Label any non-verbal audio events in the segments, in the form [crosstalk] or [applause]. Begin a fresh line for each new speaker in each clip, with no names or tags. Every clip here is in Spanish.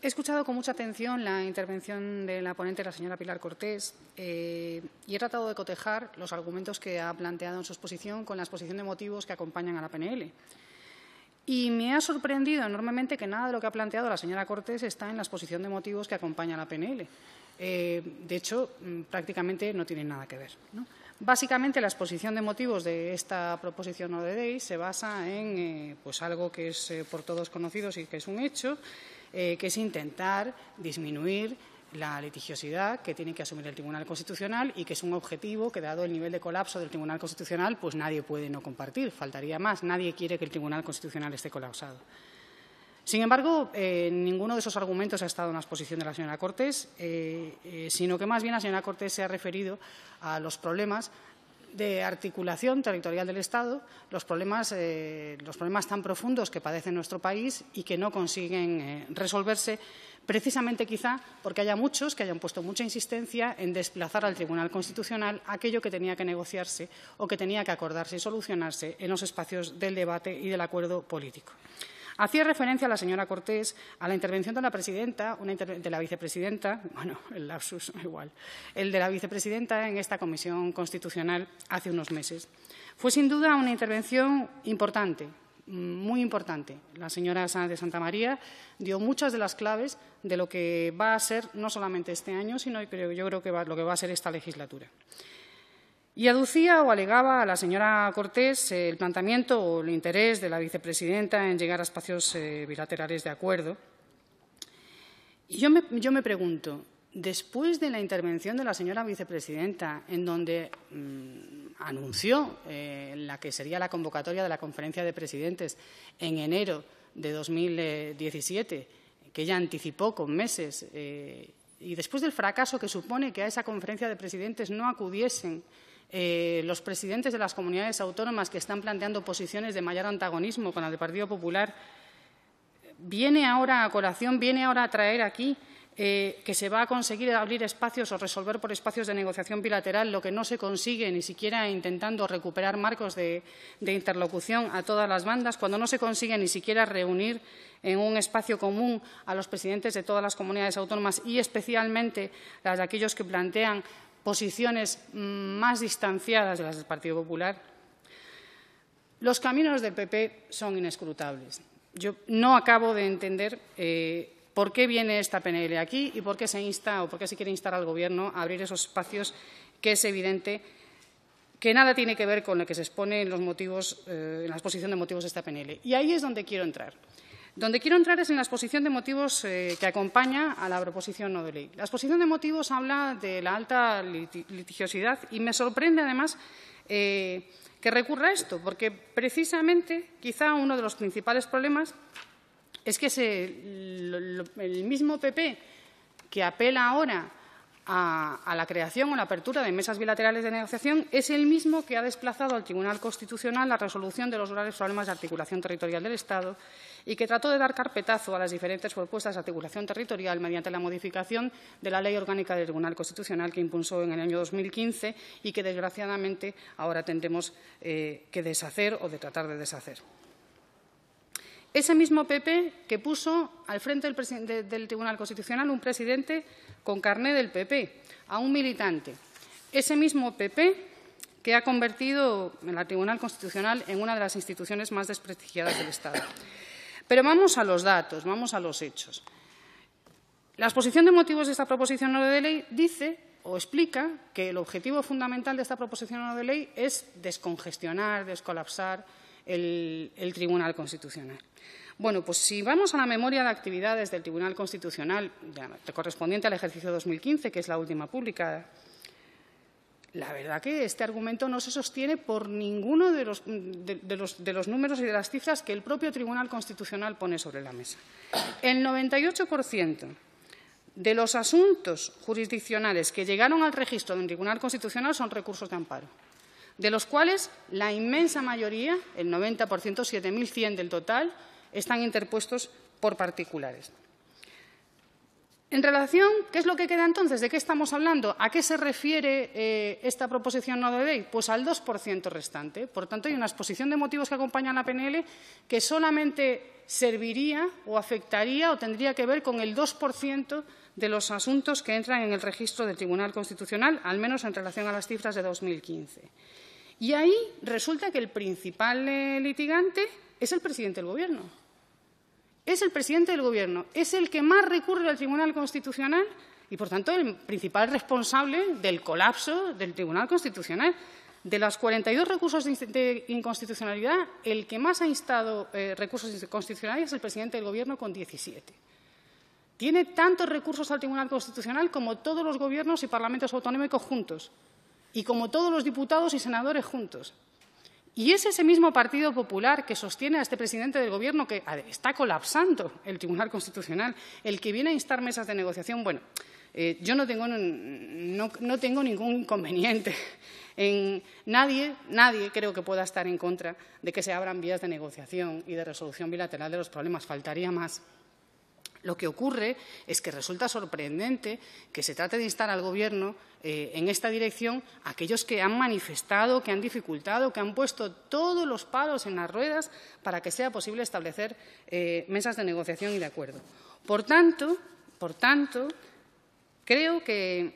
He escuchado con mucha atención la intervención de la ponente, la señora Pilar Cortés, eh, y he tratado de cotejar los argumentos que ha planteado en su exposición con la exposición de motivos que acompañan a la PNL. Y me ha sorprendido enormemente que nada de lo que ha planteado la señora Cortés está en la exposición de motivos que acompaña a la PNL. Eh, de hecho, mm, prácticamente no tiene nada que ver. Básicamente, la exposición de motivos de esta proposición no de ley se basa en eh, pues algo que es por todos conocido y que es un hecho, eh, que es intentar disminuir la litigiosidad que tiene que asumir el Tribunal Constitucional y que es un objetivo que, dado el nivel de colapso del Tribunal Constitucional, pues nadie puede no compartir. Faltaría más. Nadie quiere que el Tribunal Constitucional esté colapsado. Sin embargo, eh, ninguno de esos argumentos ha estado en la exposición de la señora Cortés, eh, sino que más bien la señora Cortés se ha referido a los problemas de articulación territorial del Estado eh, los problemas, tan profundos que padece nuestro país y que no consiguen eh, resolverse, precisamente quizá porque haya muchos que hayan puesto mucha insistencia en desplazar al Tribunal Constitucional aquello que tenía que negociarse o que tenía que acordarse y solucionarse en los espacios del debate y del acuerdo político. Hacía referencia a la señora Cortés a la intervención de la presidenta, una de la vicepresidenta, [laughs] bueno, el [laughs] igual, el de la vicepresidenta en esta comisión constitucional hace unos meses. Fue sin duda una intervención importante, muy importante. La señora Sánchez de Santa María dio muchas de las claves de lo que va a ser no solamente este año, sino yo creo que lo que va a ser esta legislatura. Y aducía o alegaba a la señora Cortés el planteamiento o el interés de la vicepresidenta en llegar a espacios eh, bilaterales de acuerdo. Y yo me, pregunto, después de la intervención de la señora vicepresidenta, en donde mm, anunció eh, la que sería la convocatoria de la conferencia de presidentes en enero de 2017, que ella anticipó con meses, eh, y después del fracaso que supone que a esa conferencia de presidentes no acudiesen eh, los presidentes de las comunidades autónomas que están planteando posiciones de mayor antagonismo con el Partido Popular, viene ahora a colación, viene ahora a traer aquí eh, que se va a conseguir abrir espacios o resolver por espacios de negociación bilateral lo que no se consigue ni siquiera intentando recuperar marcos de, interlocución a todas las bandas, cuando no se consigue ni siquiera reunir en un espacio común a los presidentes de todas las comunidades autónomas y especialmente a aquellos que plantean posiciones mm, más distanciadas de las del Partido Popular, los caminos del PP son inescrutables. Yo no acabo de entender eh, por qué viene esta PNL aquí y por qué se insta o por qué se quiere instar al Gobierno a abrir esos espacios que es evidente que nada tiene que ver con lo que se expone en, los motivos, eh, en la exposición de motivos de esta PNL. Y ahí es donde quiero entrar. Donde quiero entrar es en la exposición de motivos eh, que acompaña a la proposición no de ley. La exposición de motivos habla de la alta litigiosidad y me sorprende, además, eh, que recurra a esto, porque precisamente quizá uno de los principales problemas es que el mismo PP que apela ahora a, la creación o la apertura de mesas bilaterales de negociación es el mismo que ha desplazado al Tribunal Constitucional la resolución de los graves problemas de articulación territorial del Estado y que trató de dar carpetazo a las diferentes propuestas de articulación territorial mediante la modificación de la Ley Orgánica del Tribunal Constitucional que impulsó en el año 2015 y que, desgraciadamente, ahora tendremos eh, que deshacer o de tratar de deshacer. Ese mismo PP que puso al frente del, Tribunal Constitucional un presidente con carné del PP, a un militante. Ese mismo PP que ha convertido el Tribunal Constitucional en una de las instituciones más desprestigiadas del Estado. Pero vamos a los datos, vamos a los hechos. La exposición de motivos de esta proposición de ley dice o explica que el objetivo fundamental de esta proposición no de ley es descongestionar, descolapsar el, Tribunal Constitucional. Bueno, pues si vamos a la memoria de actividades del Tribunal Constitucional correspondiente al ejercicio 2015, que es la última publicada, la verdad que este argumento no se sostiene por ninguno de los, de los números y de las cifras que el propio Tribunal Constitucional pone sobre la mesa. El 98% de los asuntos jurisdiccionales que llegaron al registro del Tribunal Constitucional son recursos de amparo de los cuales la inmensa mayoría, el 90%, 7.100 del total, están interpuestos por particulares. En relación, ¿qué es lo que queda entonces? ¿De qué estamos hablando? ¿A qué se refiere eh, esta proposición no de ley? Pues al 2% restante. Por tanto, hay una exposición de motivos que a la PNL que solamente serviría o afectaría o tendría que ver con el 2% de los asuntos que entran en el registro del Tribunal Constitucional, al menos en relación a las cifras de 2015. Y ahí resulta que el principal eh, litigante es el presidente del Gobierno. Es el presidente del Gobierno, es el que más recurre al Tribunal Constitucional y, por tanto, el principal responsable del colapso del Tribunal Constitucional. De los 42 recursos de inconstitucionalidad, el que más ha instado eh, recursos constitucionales es el presidente del Gobierno con 17. Tiene tantos recursos al Tribunal Constitucional como todos los gobiernos y parlamentos autonómicos juntos y como todos los diputados y senadores juntos. Y es ese mismo Partido Popular que sostiene a este presidente del Gobierno que está colapsando el Tribunal Constitucional, el que viene a instar mesas de negociación. Bueno, eh, yo no tengo, ningún inconveniente. nadie, nadie creo que pueda estar en contra de que se abran vías de negociación y de resolución bilateral de los problemas. Faltaría más. Lo que ocurre es que resulta sorprendente que se trate de instar al Gobierno eh, en esta dirección a aquellos que han manifestado, que han dificultado, que han puesto todos los palos en las ruedas para que sea posible establecer eh, mesas de negociación y de acuerdo. Por tanto, por tanto creo que,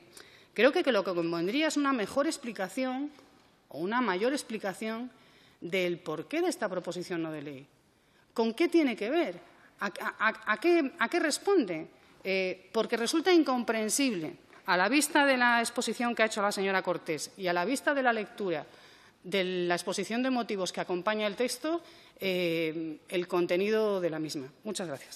creo que lo que convendría es una mejor explicación o una mayor explicación del porqué de esta proposición no de ley. ¿Con qué tiene que ver? ¿A, qué, responde? Eh, porque resulta incomprensible, a la vista de la exposición que ha hecho la señora Cortés y a la vista de la lectura de la exposición de motivos que acompaña el texto, eh, el contenido de la misma. Muchas gracias.